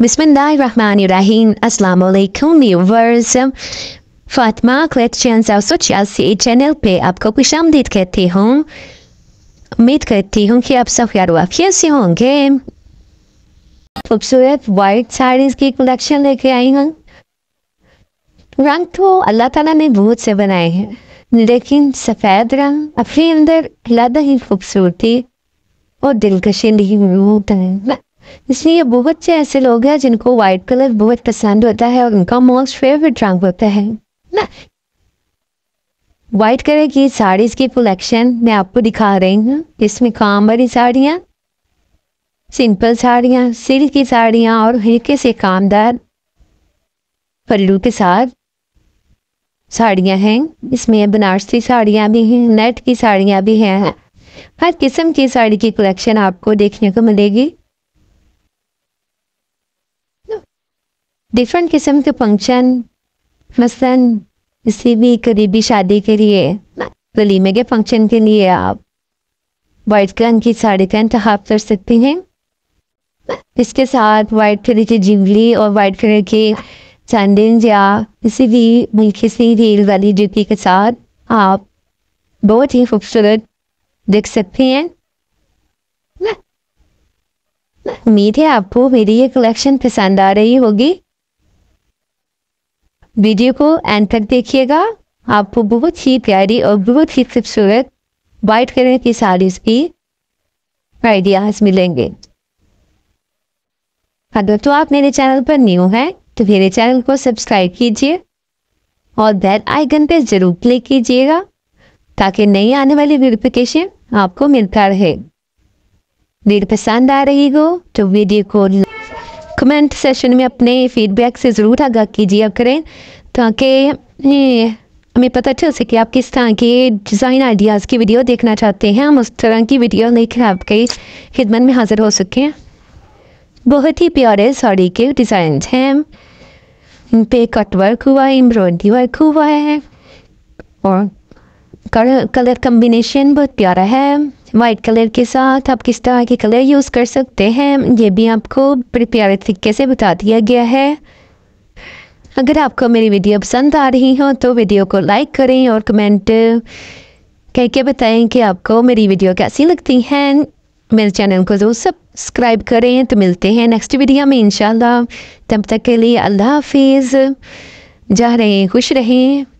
Bismillahirrahmanirrahim. Assalamu alaikum viewers. Channel पे आपको खुश आमदीद कहती हूँ उम्मीद करती हूँ कि आप सब खैर वाफियत से होंगे खूबसूरत वाइट साड़ीज की कलेक्शन लेके आई हूँ रंग तो अल्लाह ताला ने बहुत से बनाए हैं लेकिन सफ़ेद रंग अपने अंदर अलहदा ही खूबसूरती और दिलकशी होता है इसलिए बहुत से ऐसे लोग हैं जिनको व्हाइट कलर बहुत पसंद होता है और उनका मोस्ट फेवरेट रंग होता है ना कलर की साड़ीज की कलेक्शन मैं आपको दिखा रही हूँ इसमें काम वाली साड़ियाँ सिंपल साड़ियाँ सिल्क की साड़ियाँ और हल्के से कामदार पल्लू के साथ साड़ियाँ हैं इसमें बनारसी साड़ियाँ भी हैं नेट की साड़ियाँ भी हैं हर किस्म की साड़ी की कलेक्शन आपको देखने को मिलेगी डिफरेंट किस्म के फंक्शन मसलन किसी भी करीबी शादी के लिए वलीमे के फंक्शन के लिए आप वाइट कलर की साड़ी का इंतखब कर सकती हैं इसके साथ वाइट कलर की जिंगली और वाइट कलर के सैंडल या किसी भी सी रील वाली जुटी के साथ आप बहुत ही खूबसूरत देख सकते हैं उम्मीद है आपको मेरी ये कलेक्शन पसंद आ रही होगी वीडियो को एंड तक देखिएगा आपको बहुत ही प्यारी और बहुत ही खूबसूरत वाइट कलर की साड़ीज की आइडियाज मिलेंगे अगर तो आप मेरे चैनल पर न्यू हैं तो मेरे चैनल को सब्सक्राइब कीजिए और बेल आइकन पर जरूर क्लिक कीजिएगा ताकि नई आने वाली नोटिफिकेशन आपको मिलता रहे वीडियो पसंद आ रही हो तो वीडियो को कमेंट सेशन में अपने फीडबैक से ज़रूर आगा कीजिए करें ताकि हम्म, हमें पता चल सके आप किस तरह के डिज़ाइन आइडियाज़ की वीडियो देखना चाहते हैं हम उस तरह की वीडियो लेकर आपके खिदमत में हाज़िर हो सके बहुत ही प्यारे साड़ी के डिज़ाइन हैं इन पे कट वर्क हुआ है एम्ब्रॉयडरी वर्क हुआ है और कलर कलर कम्बिनेशन बहुत प्यारा है वाइट कलर के साथ आप किस तरह के कलर यूज़ कर सकते हैं ये भी आपको बड़े प्यारे तरीके से बता दिया गया है अगर आपको मेरी वीडियो पसंद आ रही हो तो वीडियो को लाइक करें और कमेंट कह के बताएं कि आपको मेरी वीडियो कैसी लगती है मेरे चैनल को जरूर सब्सक्राइब करें तो मिलते हैं नेक्स्ट वीडियो में इंशाल्लाह तब तक के लिए अल्लाह हाफिज़ जा रहे खुश रहें